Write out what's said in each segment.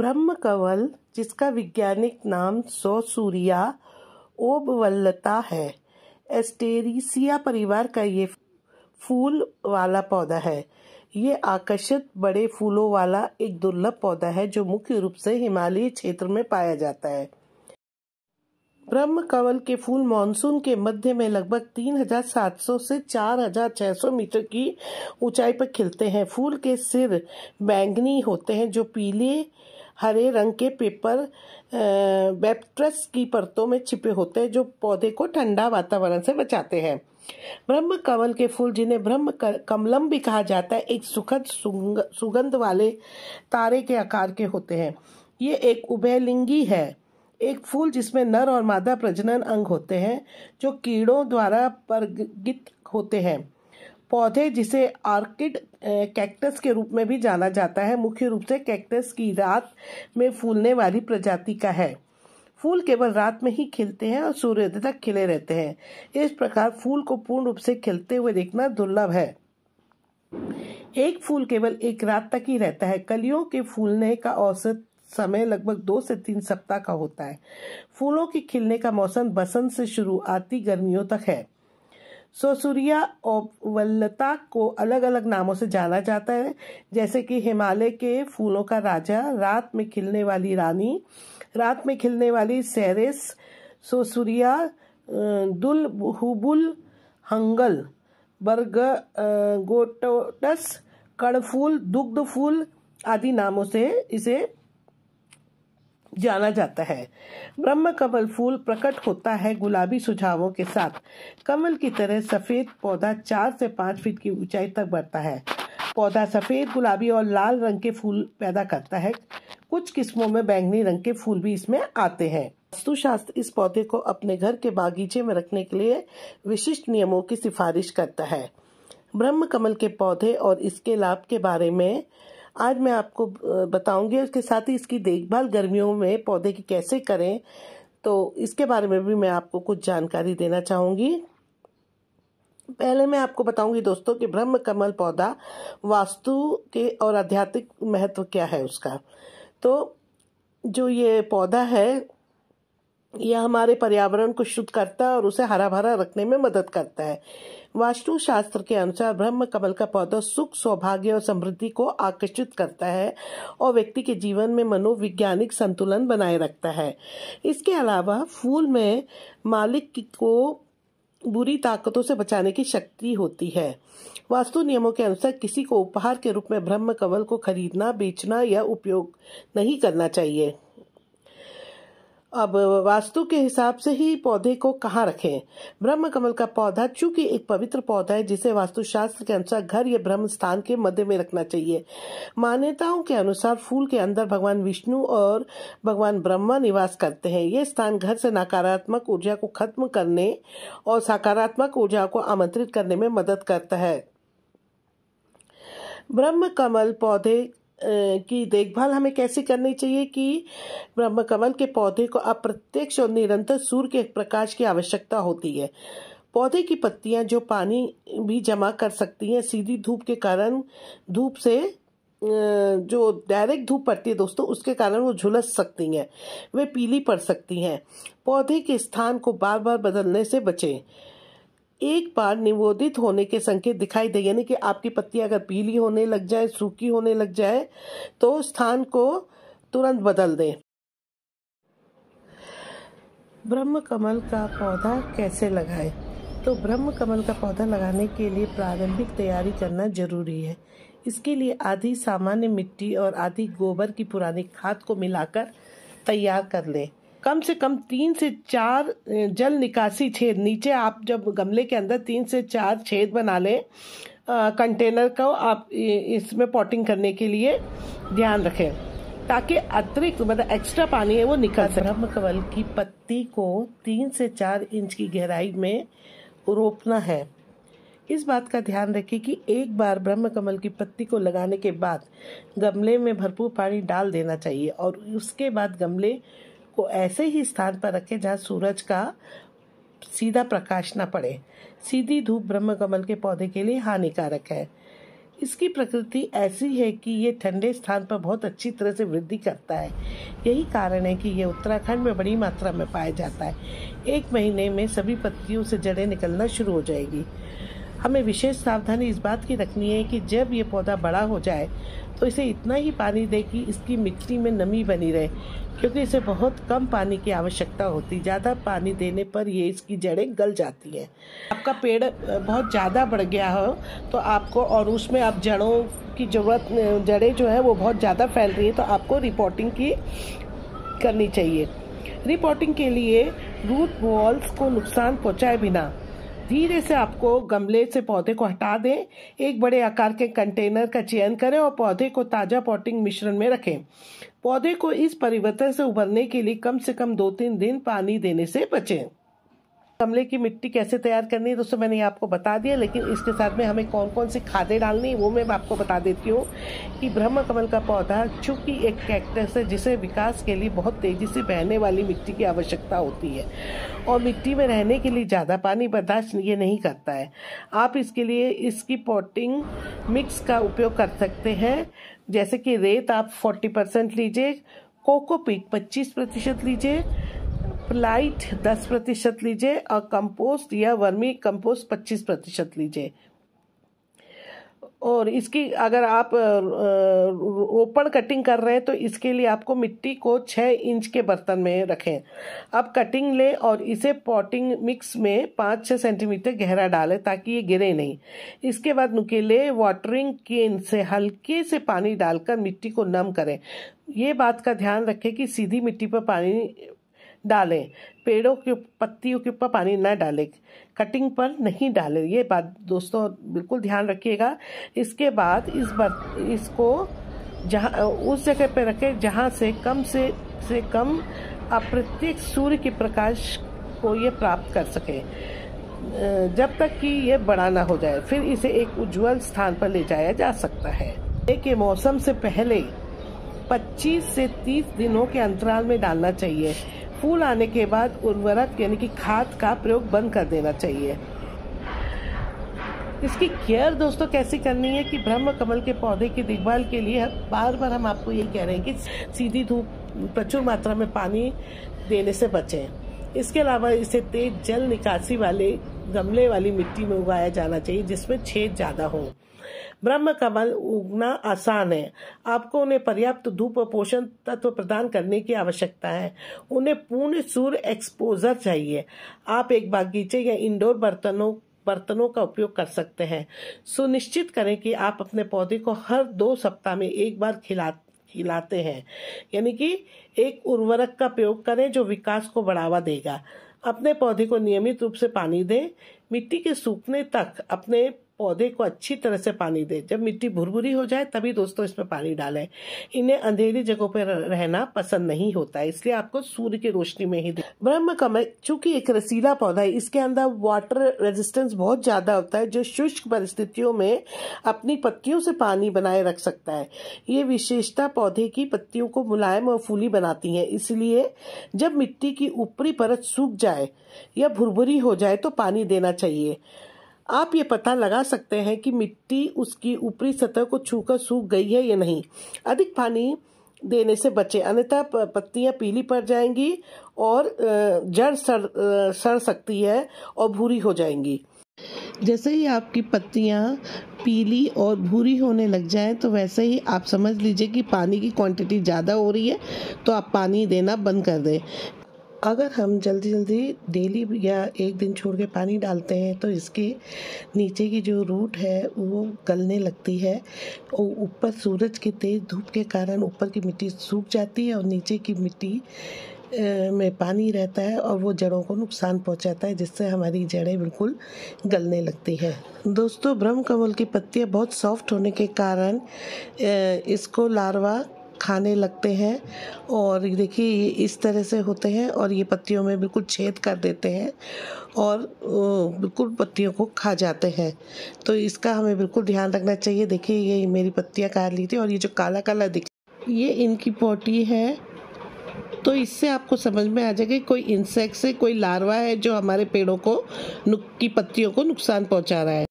ब्रह्म कवल जिसका वैज्ञानिक नाम सोसूरिया ओबवल्लता है एस्टेरिसिया परिवार का ये फूल वाला पौधा है ये आकर्षित बड़े फूलों वाला एक दुर्लभ पौधा है जो मुख्य रूप से हिमालयी क्षेत्र में पाया जाता है ब्रह्म कवल के फूल मानसून के मध्य में लगभग 3,700 से 4,600 मीटर की ऊंचाई पर खिलते हैं फूल के सिर बैंगनी होते हैं जो पीले हरे रंग के पेपर बेप्ट्रस की परतों में छिपे होते हैं जो पौधे को ठंडा वातावरण से बचाते हैं ब्रह्म कमल के फूल जिन्हें ब्रह्म कमलम भी कहा जाता है एक सुखद सुगंध वाले तारे के आकार के होते हैं ये एक उभयलिंगी है एक फूल जिसमें नर और मादा प्रजनन अंग होते हैं जो कीड़ों द्वारा परगित होते हैं पौधे जिसे आर्किड कैक्टस के रूप में भी जाना जाता है मुख्य रूप से कैक्टस की रात में फूलने वाली प्रजाति का है फूल केवल रात में ही खिलते हैं और सूर्योदय तक खिले रहते हैं इस प्रकार फूल को पूर्ण रूप से खिलते हुए देखना दुर्लभ है एक फूल केवल एक रात तक ही रहता है कलियों के फूलने का औसत समय लगभग दो से तीन सप्ताह का होता है फूलों के खिलने का मौसम बसंत से शुरू आती गर्मियों तक है सोसुरिया ओवल्लता को अलग अलग नामों से जाना जाता है जैसे कि हिमालय के फूलों का राजा रात में खिलने वाली रानी रात में खिलने वाली सैरेस सोसुरिया हुबुल हंगल बर्ग गोटोटस कड़फूल दुग्ध फूल आदि नामों से इसे जाना जाता है ब्रह्म कमल फूल प्रकट होता है गुलाबी सुझावों के साथ कमल की तरह सफ़ेद पौधा चार से पाँच फीट की ऊंचाई तक बढ़ता है पौधा सफ़ेद गुलाबी और लाल रंग के फूल पैदा करता है कुछ किस्मों में बैंगनी रंग के फूल भी इसमें आते हैं वास्तुशास्त्र इस पौधे को अपने घर के बागीचे में रखने के लिए विशिष्ट नियमों की सिफारिश करता है ब्रह्म कमल के पौधे और इसके लाभ के बारे में आज मैं आपको बताऊंगी उसके साथ ही इसकी देखभाल गर्मियों में पौधे की कैसे करें तो इसके बारे में भी मैं आपको कुछ जानकारी देना चाहूँगी पहले मैं आपको बताऊंगी दोस्तों कि ब्रह्म कमल पौधा वास्तु के और आध्यात्मिक महत्व क्या है उसका तो जो ये पौधा है यह हमारे पर्यावरण को शुद्ध करता है और उसे हरा भरा रखने में मदद करता है वास्तु शास्त्र के अनुसार ब्रह्म कमल का पौधा सुख सौभाग्य और समृद्धि को आकर्षित करता है और व्यक्ति के जीवन में मनोवैज्ञानिक संतुलन बनाए रखता है इसके अलावा फूल में मालिक को बुरी ताकतों से बचाने की शक्ति होती है वास्तु नियमों के अनुसार किसी को उपहार के रूप में ब्रह्म कवल को खरीदना बेचना या उपयोग नहीं करना चाहिए अब वास्तु के हिसाब से ही पौधे को कहाँ रखें ब्रह्म कमल का पौधा चूंकि एक पवित्र पौधा है जिसे वास्तुशास्त्र के अनुसार घर या ब्रह्म स्थान के मध्य में रखना चाहिए मान्यताओं के अनुसार फूल के अंदर भगवान विष्णु और भगवान ब्रह्मा निवास करते हैं ये स्थान घर से नकारात्मक ऊर्जा को खत्म करने और सकारात्मक ऊर्जा को आमंत्रित करने में मदद करता है ब्रह्म कमल पौधे की देखभाल हमें कैसे करनी चाहिए कि ब्रह्मकमल के पौधे को अप्रत्यक्ष और निरंतर सूर्य के प्रकाश की आवश्यकता होती है पौधे की पत्तियां जो पानी भी जमा कर सकती हैं सीधी धूप के कारण धूप से जो डायरेक्ट धूप पड़ती है दोस्तों उसके कारण वो झुलस सकती हैं वे पीली पड़ सकती हैं पौधे के स्थान को बार बार बदलने से बचें एक बार निवोदित होने के संकेत दिखाई दे यानी कि आपकी पत्ती अगर पीली होने लग जाए सूखी होने लग जाए तो स्थान को तुरंत बदल दें ब्रह्म कमल का पौधा कैसे लगाए तो ब्रह्म कमल का पौधा लगाने के लिए प्रारंभिक तैयारी करना जरूरी है इसके लिए आधी सामान्य मिट्टी और आधी गोबर की पुरानी खाद को मिलाकर तैयार कर लें कम से कम तीन से चार जल निकासी छेद नीचे आप जब गमले के अंदर तीन से चार छेद बना लें कंटेनर को आप इसमें पॉटिंग करने के लिए ध्यान रखें ताकि अतिरिक्त मतलब एक्स्ट्रा पानी है वो निकल सके ब्रह्म कवल की पत्ती को तीन से चार इंच की गहराई में रोपना है इस बात का ध्यान रखें कि एक बार ब्रह्म कमल की पत्ती को लगाने के बाद गमले में भरपूर पानी डाल देना चाहिए और उसके बाद गमले को ऐसे ही स्थान पर रखें जहाँ सूरज का सीधा प्रकाश न पड़े सीधी धूप ब्रह्म कमल के पौधे के लिए हानिकारक है इसकी प्रकृति ऐसी है कि ये ठंडे स्थान पर बहुत अच्छी तरह से वृद्धि करता है यही कारण है कि यह उत्तराखंड में बड़ी मात्रा में पाया जाता है एक महीने में सभी पत्तियों से जड़ें निकलना शुरू हो जाएगी हमें विशेष सावधानी इस बात की रखनी है कि जब ये पौधा बड़ा हो जाए तो इसे इतना ही पानी दे कि इसकी मिट्टी में नमी बनी रहे क्योंकि इसे बहुत कम पानी की आवश्यकता होती है ज़्यादा पानी देने पर ये इसकी जड़ें गल जाती हैं आपका पेड़ बहुत ज़्यादा बढ़ गया हो तो आपको और उसमें आप जड़ों की ज़रूरत जड़ें जो है वो बहुत ज़्यादा फैल रही है तो आपको रिपोर्टिंग की करनी चाहिए रिपोर्टिंग के लिए रूट वॉल्स को नुकसान पहुँचाए बिना धीरे से आपको गमले से पौधे को हटा दें एक बड़े आकार के कंटेनर का चयन करें और पौधे को ताज़ा पॉटिंग मिश्रण में रखें पौधे को इस परिवर्तन से उबरने के लिए कम से कम दो तीन दिन पानी देने से बचें गमले की मिट्टी कैसे तैयार करनी है दोस्तों मैंने आपको बता दिया लेकिन इसके साथ में हमें कौन कौन सी खादें डालनी है वो मैं आपको बता देती हूँ कि ब्रह्म कमल का पौधा चूँकि एक कैक्टस है जिसे विकास के लिए बहुत तेज़ी से बहने वाली मिट्टी की आवश्यकता होती है और मिट्टी में रहने के लिए ज़्यादा पानी बर्दाश्त ये नहीं करता है आप इसके लिए इसकी पॉटिंग मिक्स का उपयोग कर सकते हैं जैसे कि रेत आप 40 परसेंट लीजिए कोकोपीट 25 प्रतिशत लीजिए लाइट 10 प्रतिशत लीजिए और कंपोस्ट या वर्मी कंपोस्ट 25 प्रतिशत लीजिए और इसकी अगर आप ओपन कटिंग कर रहे हैं तो इसके लिए आपको मिट्टी को छः इंच के बर्तन में रखें अब कटिंग लें और इसे पॉटिंग मिक्स में पाँच छः सेंटीमीटर गहरा डालें ताकि ये गिरे नहीं इसके बाद नुकेले वाटरिंग केन से हल्के से पानी डालकर मिट्टी को नम करें ये बात का ध्यान रखें कि सीधी मिट्टी पर पानी डालें पेड़ों के पत्तियों के ऊपर पानी ना डालें कटिंग पर नहीं डालें ये बात दोस्तों बिल्कुल ध्यान रखिएगा इसके बाद इस बर इसको जहाँ उस जगह पर रखें जहाँ से कम से से कम अप्रत्येक सूर्य के प्रकाश को ये प्राप्त कर सके जब तक कि ये बड़ा ना हो जाए फिर इसे एक उज्जवल स्थान पर ले जाया जा सकता है के मौसम से पहले 25 से 30 दिनों के अंतराल में डालना चाहिए फूल आने के बाद उर्वरक यानी कि खाद का प्रयोग बंद कर देना चाहिए इसकी केयर दोस्तों कैसे करनी है कि ब्रह्म कमल के पौधे की देखभाल के लिए बार बार हम आपको यही कह रहे हैं कि सीधी धूप प्रचुर मात्रा में पानी देने से बचें इसके अलावा इसे तेज जल निकासी वाले गमले वाली मिट्टी में उगाया जाना चाहिए जिसमें छेद ज़्यादा हों ब्रह्म कमल उगना आसान है आपको उन्हें पर्याप्त धूप और पोषण तत्व प्रदान करने की आवश्यकता है उन्हें पूर्ण सूर्य एक्सपोजर चाहिए आप एक बागीचे या इंडोर बर्तनों बर्तनों का उपयोग कर सकते हैं सुनिश्चित करें कि आप अपने पौधे को हर दो सप्ताह में एक बार खिला खिलाते हैं यानी कि एक उर्वरक का प्रयोग करें जो विकास को बढ़ावा देगा अपने पौधे को नियमित रूप से पानी दें मिट्टी के सूखने तक अपने पौधे को अच्छी तरह से पानी दें जब मिट्टी भुरभुरी हो जाए तभी दोस्तों इसमें पानी डालें इन्हें अंधेरी जगहों पर रहना पसंद नहीं होता है इसलिए आपको सूर्य की रोशनी में ही ब्रह्म कमल चूंकि एक रसीला पौधा है इसके अंदर वाटर रेजिस्टेंस बहुत ज्यादा होता है जो शुष्क परिस्थितियों में अपनी पत्तियों से पानी बनाए रख सकता है ये विशेषता पौधे की पत्तियों को मुलायम और फूली बनाती है इसलिए जब मिट्टी की ऊपरी परत सूख जाए या भुरभुरी हो जाए तो पानी देना चाहिए आप ये पता लगा सकते हैं कि मिट्टी उसकी ऊपरी सतह को छूकर सूख गई है या नहीं अधिक पानी देने से बचे अन्यथा पत्तियां पीली पड़ जाएंगी और जड़ सड़ सड़ सकती है और भूरी हो जाएंगी जैसे ही आपकी पत्तियां पीली और भूरी होने लग जाएं तो वैसे ही आप समझ लीजिए कि पानी की क्वांटिटी ज़्यादा हो रही है तो आप पानी देना बंद कर दें अगर हम जल्दी जल्दी डेली या एक दिन छोड़ के पानी डालते हैं तो इसके नीचे की जो रूट है वो गलने लगती है और ऊपर सूरज की तेज़ धूप के कारण ऊपर की मिट्टी सूख जाती है और नीचे की मिट्टी में पानी रहता है और वो जड़ों को नुकसान पहुंचाता है जिससे हमारी जड़ें बिल्कुल गलने लगती है दोस्तों ब्रह्म कमल की पत्तियाँ बहुत सॉफ्ट होने के कारण इसको लार्वा खाने लगते हैं और देखिए ये इस तरह से होते हैं और ये पत्तियों में बिल्कुल छेद कर देते हैं और बिल्कुल पत्तियों को खा जाते हैं तो इसका हमें बिल्कुल ध्यान रखना चाहिए देखिए ये मेरी पत्तियाँ काट ली थी और ये जो काला काला दिख ये इनकी पोटी है तो इससे आपको समझ में आ जाएगा कि कोई इंसेक्ट से कोई लार्वा है जो हमारे पेड़ों को की पत्तियों को नुकसान पहुंचा रहा है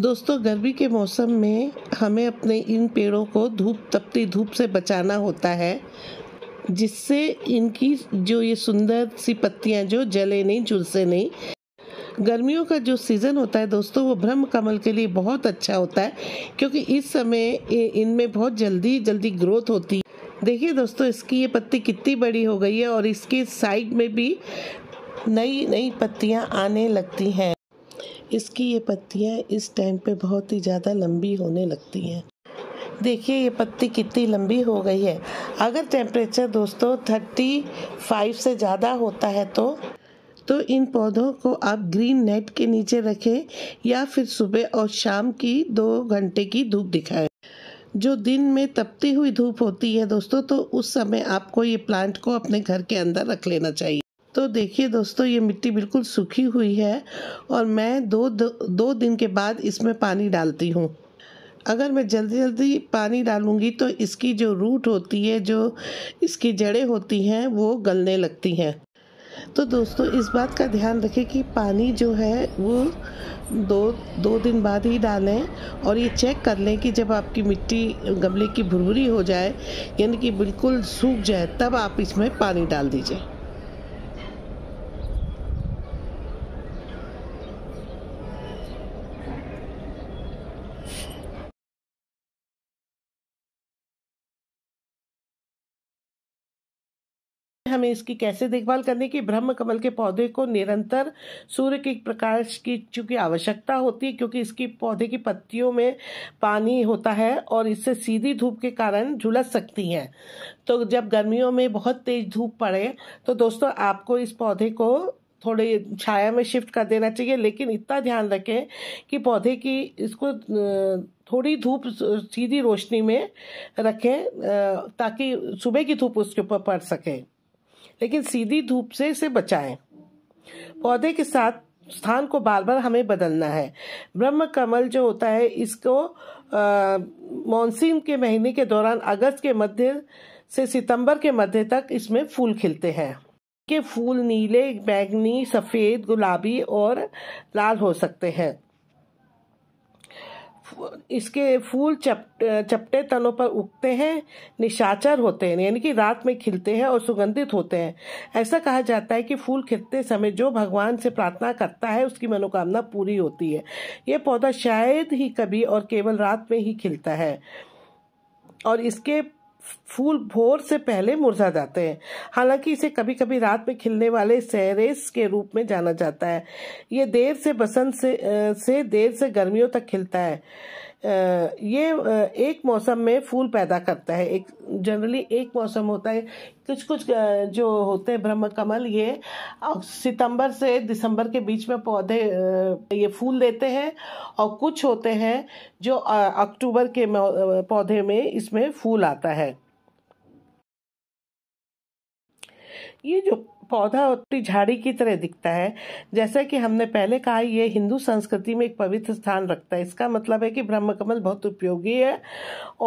दोस्तों गर्मी के मौसम में हमें अपने इन पेड़ों को धूप तपती धूप से बचाना होता है जिससे इनकी जो ये सुंदर सी पत्तियाँ जो जले नहीं झुलसे नहीं गर्मियों का जो सीज़न होता है दोस्तों वो ब्रह्म कमल के लिए बहुत अच्छा होता है क्योंकि इस समय इनमें बहुत जल्दी जल्दी ग्रोथ होती है देखिए दोस्तों इसकी ये पत्ती कितनी बड़ी हो गई है और इसके साइड में भी नई नई पत्तियाँ आने लगती हैं इसकी ये पत्तियाँ इस टाइम पे बहुत ही ज़्यादा लंबी होने लगती हैं देखिए ये पत्ती कितनी लंबी हो गई है अगर टेम्परेचर दोस्तों 35 से ज़्यादा होता है तो तो इन पौधों को आप ग्रीन नेट के नीचे रखें या फिर सुबह और शाम की दो घंटे की धूप दिखाएं जो दिन में तपती हुई धूप होती है दोस्तों तो उस समय आपको ये प्लांट को अपने घर के अंदर रख लेना चाहिए तो देखिए दोस्तों ये मिट्टी बिल्कुल सूखी हुई है और मैं दो दो, दो दिन के बाद इसमें पानी डालती हूँ अगर मैं जल्दी जल्दी पानी डालूँगी तो इसकी जो रूट होती है जो इसकी जड़ें होती हैं वो गलने लगती हैं तो दोस्तों इस बात का ध्यान रखें कि पानी जो है वो दो दो दिन बाद ही डालें और ये चेक कर लें कि जब आपकी मिट्टी गमले की भुरभुरी हो जाए यानी कि बिल्कुल सूख जाए तब आप इसमें पानी डाल दीजिए हमें इसकी कैसे देखभाल करने की ब्रह्म कमल के पौधे को निरंतर सूर्य के प्रकाश की चूंकि आवश्यकता होती है क्योंकि इसकी पौधे की पत्तियों में पानी होता है और इससे सीधी धूप के कारण झुलस सकती हैं तो जब गर्मियों में बहुत तेज धूप पड़े तो दोस्तों आपको इस पौधे को थोड़े छाया में शिफ्ट कर देना चाहिए लेकिन इतना ध्यान रखें कि पौधे की इसको थोड़ी धूप सीधी रोशनी में रखें ताकि सुबह की धूप उसके ऊपर पड़ सके लेकिन सीधी धूप से इसे बचाएं पौधे के साथ स्थान को बार बार हमें बदलना है ब्रह्म कमल जो होता है इसको मानसून के महीने के दौरान अगस्त के मध्य से सितंबर के मध्य तक इसमें फूल खिलते हैं के फूल नीले बैंगनी सफ़ेद गुलाबी और लाल हो सकते हैं इसके फूल चप चपटे तनों पर उगते हैं निशाचर होते हैं यानी कि रात में खिलते हैं और सुगंधित होते हैं ऐसा कहा जाता है कि फूल खिलते समय जो भगवान से प्रार्थना करता है उसकी मनोकामना पूरी होती है ये पौधा शायद ही कभी और केवल रात में ही खिलता है और इसके फूल भोर से पहले मुरझा जाते हैं हालांकि इसे कभी कभी रात में खिलने वाले सहरेस के रूप में जाना जाता है ये देर से बसंत से, से देर से गर्मियों तक खिलता है ये एक मौसम में फूल पैदा करता है एक जनरली एक मौसम होता है कुछ कुछ जो होते हैं ब्रह्म कमल ये सितंबर से दिसंबर के बीच में पौधे ये फूल देते हैं और कुछ होते हैं जो अक्टूबर के पौधे में इसमें फूल आता है ये जो पौधा अपनी झाड़ी की तरह दिखता है जैसा कि हमने पहले कहा ये हिंदू संस्कृति में एक पवित्र स्थान रखता है इसका मतलब है कि ब्रह्म कमल बहुत उपयोगी है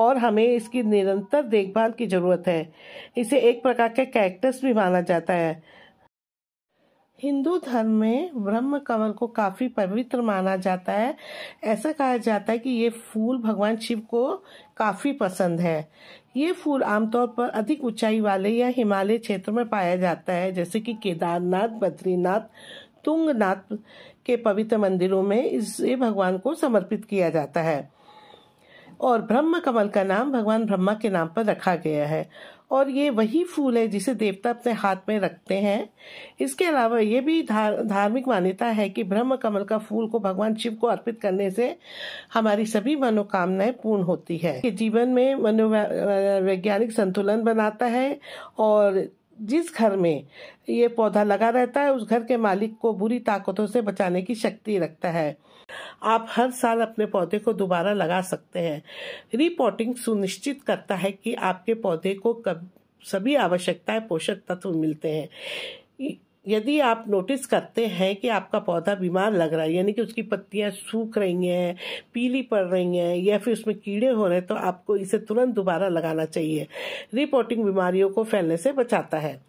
और हमें इसकी निरंतर देखभाल की ज़रूरत है इसे एक प्रकार का कैक्टस भी माना जाता है हिंदू धर्म में ब्रह्म कमल को काफी पवित्र माना जाता है ऐसा कहा जाता है कि ये फूल भगवान शिव को काफी पसंद है ये फूल आमतौर पर अधिक ऊंचाई वाले या हिमालय क्षेत्र में पाया जाता है जैसे कि केदारनाथ बद्रीनाथ तुंगनाथ के पवित्र मंदिरों में इसे भगवान को समर्पित किया जाता है और ब्रह्म कमल का नाम भगवान ब्रह्मा के नाम पर रखा गया है और ये वही फूल है जिसे देवता अपने हाथ में रखते हैं इसके अलावा ये भी धार, धार्मिक मान्यता है कि ब्रह्म कमल का फूल को भगवान शिव को अर्पित करने से हमारी सभी मनोकामनाएं पूर्ण होती है ये जीवन में मनोवैज्ञानिक संतुलन बनाता है और जिस घर में ये पौधा लगा रहता है उस घर के मालिक को बुरी ताकतों से बचाने की शक्ति रखता है आप हर साल अपने पौधे को दोबारा लगा सकते हैं रिपोर्टिंग सुनिश्चित करता है कि आपके पौधे को कब सभी आवश्यकताएं पोषक तत्व मिलते हैं यदि आप नोटिस करते हैं कि आपका पौधा बीमार लग रहा है यानी कि उसकी पत्तियां सूख रही हैं पीली पड़ रही हैं या फिर उसमें कीड़े हो रहे हैं तो आपको इसे तुरंत दोबारा लगाना चाहिए रिपोर्टिंग बीमारियों को फैलने से बचाता है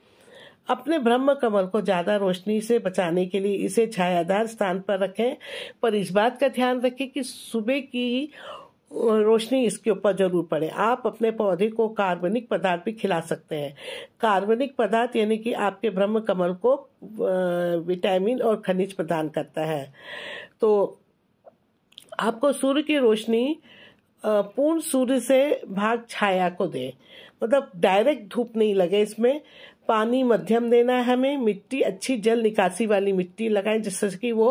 अपने ब्रह्म कमल को ज़्यादा रोशनी से बचाने के लिए इसे छायादार स्थान पर रखें पर इस बात का ध्यान रखें कि सुबह की रोशनी इसके ऊपर जरूर पड़े आप अपने पौधे को कार्बनिक पदार्थ भी खिला सकते हैं कार्बनिक पदार्थ यानी कि आपके ब्रह्म कमल को विटामिन और खनिज प्रदान करता है तो आपको सूर्य की रोशनी पूर्ण सूर्य से भाग छाया को दे मतलब डायरेक्ट धूप नहीं लगे इसमें पानी मध्यम देना है हमें मिट्टी अच्छी जल निकासी वाली मिट्टी लगाएं जिससे कि वो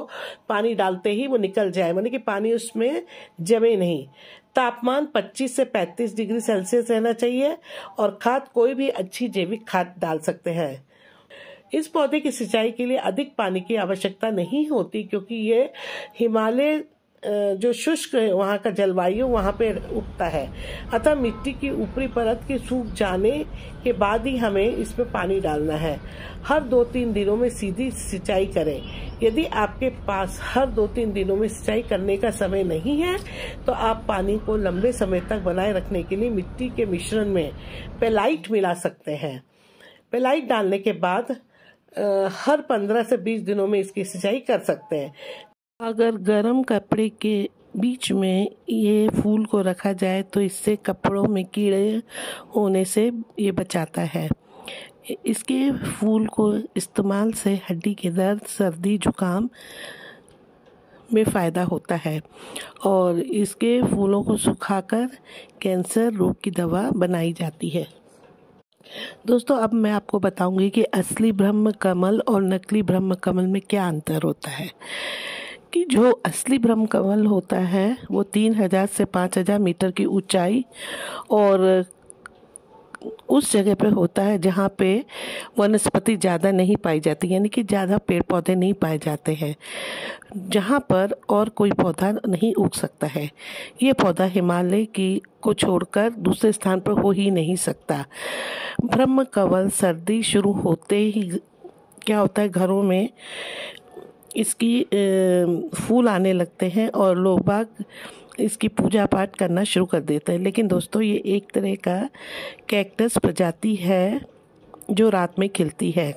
पानी डालते ही वो निकल जाए मानी कि पानी उसमें जमे नहीं तापमान 25 से 35 डिग्री सेल्सियस रहना चाहिए और खाद कोई भी अच्छी जैविक खाद डाल सकते हैं इस पौधे की सिंचाई के लिए अधिक पानी की आवश्यकता नहीं होती क्योंकि ये हिमालय जो शुष्क है वहाँ का जलवायु वहाँ पे उगता है अतः मिट्टी की ऊपरी परत के सूख जाने के बाद ही हमें इसमें पानी डालना है हर दो तीन दिनों में सीधी सिंचाई करें यदि आपके पास हर दो तीन दिनों में सिंचाई करने का समय नहीं है तो आप पानी को लंबे समय तक बनाए रखने के लिए मिट्टी के मिश्रण में पेलाइट मिला सकते हैं पेलाइट डालने के बाद हर पंद्रह से बीस दिनों में इसकी सिंचाई कर सकते हैं अगर गर्म कपड़े के बीच में ये फूल को रखा जाए तो इससे कपड़ों में कीड़े होने से ये बचाता है इसके फूल को इस्तेमाल से हड्डी के दर्द सर्दी जुकाम में फ़ायदा होता है और इसके फूलों को सुखाकर कैंसर रोग की दवा बनाई जाती है दोस्तों अब मैं आपको बताऊंगी कि असली ब्रह्म कमल और नकली ब्रह्म कमल में क्या अंतर होता है कि जो असली ब्रह्म कमल होता है वो तीन हज़ार से पाँच हज़ार मीटर की ऊंचाई और उस जगह पे होता है जहाँ पे वनस्पति ज़्यादा नहीं पाई जाती यानी कि ज़्यादा पेड़ पौधे नहीं पाए जाते हैं जहाँ पर और कोई पौधा नहीं उग सकता है ये पौधा हिमालय की को छोड़कर दूसरे स्थान पर हो ही नहीं सकता ब्रह्म कवल सर्दी शुरू होते ही क्या होता है घरों में इसकी फूल आने लगते हैं और लोग बाग इसकी पूजा पाठ करना शुरू कर देते हैं लेकिन दोस्तों ये एक तरह का कैक्टस प्रजाति है जो रात में खिलती है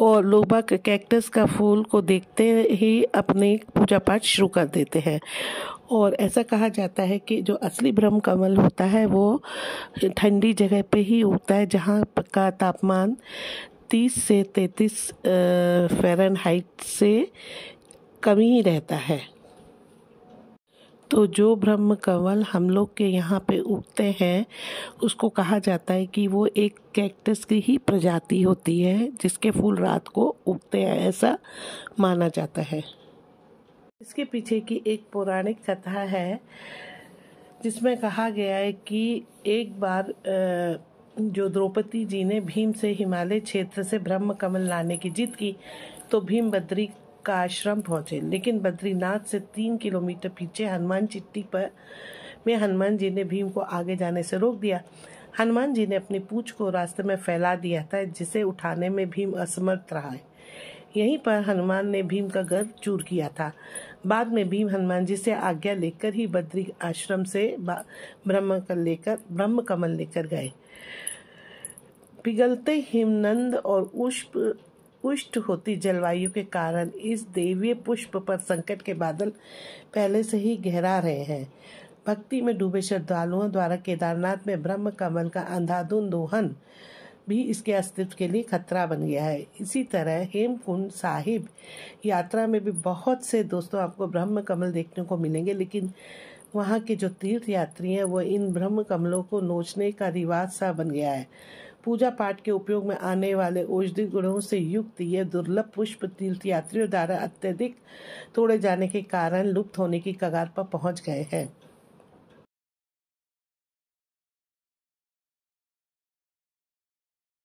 और लोग बाग कैक्टस का फूल को देखते ही अपने पूजा पाठ शुरू कर देते हैं और ऐसा कहा जाता है कि जो असली ब्रह्म कमल होता है वो ठंडी जगह पे ही उगता है जहाँ का तापमान तीस से तैंतीस फेरन हाइट से कमी ही रहता है तो जो ब्रह्म कंवल हम लोग के यहाँ पे उगते हैं उसको कहा जाता है कि वो एक कैक्टस की ही प्रजाति होती है जिसके फूल रात को उगते हैं ऐसा माना जाता है इसके पीछे की एक पौराणिक कथा है जिसमें कहा गया है कि एक बार आ, जो द्रौपदी जी ने भीम से हिमालय क्षेत्र से ब्रह्म कमल लाने की जिद की तो भीम बद्री का आश्रम पहुंचे लेकिन बद्रीनाथ से तीन किलोमीटर पीछे हनुमान चिट्टी पर में हनुमान जी ने भीम को आगे जाने से रोक दिया हनुमान जी ने अपनी पूछ को रास्ते में फैला दिया था जिसे उठाने में भीम असमर्थ रहा है यहीं पर हनुमान ने भीम का घर चूर किया था बाद में भीम हनुमान जी से आज्ञा लेकर ही बद्री आश्रम से ब्रह्म लेकर ब्रह्म कमल लेकर गए पिघलते हिमनंद और उष्प उष्ट होती जलवायु के कारण इस देवीय पुष्प पर संकट के बादल पहले से ही गहरा रहे हैं भक्ति में डूबे श्रद्धालुओं द्वारा केदारनाथ में ब्रह्म कमल का अंधाधुन दोहन भी इसके अस्तित्व के लिए खतरा बन गया है इसी तरह हेमकुंड साहिब यात्रा में भी बहुत से दोस्तों आपको ब्रह्म कमल देखने को मिलेंगे लेकिन वहाँ के जो तीर्थ यात्री हैं वो इन ब्रह्म कमलों को नोचने का रिवाज सा बन गया है पूजा पाठ के उपयोग में आने वाले औषधि गुणों से युक्त यह दुर्लभ पुष्प तीर्थयात्रियों द्वारा अत्यधिक तोड़े जाने के कारण लुप्त होने की कगार पर पहुंच गए हैं